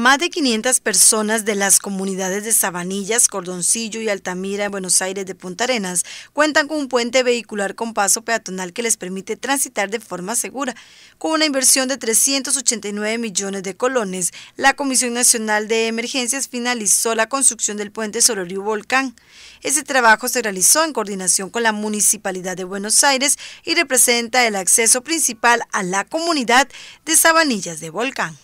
Más de 500 personas de las comunidades de Sabanillas, Cordoncillo y Altamira en Buenos Aires de Punta Arenas cuentan con un puente vehicular con paso peatonal que les permite transitar de forma segura. Con una inversión de 389 millones de colones, la Comisión Nacional de Emergencias finalizó la construcción del puente sobre el río Volcán. Ese trabajo se realizó en coordinación con la Municipalidad de Buenos Aires y representa el acceso principal a la comunidad de Sabanillas de Volcán.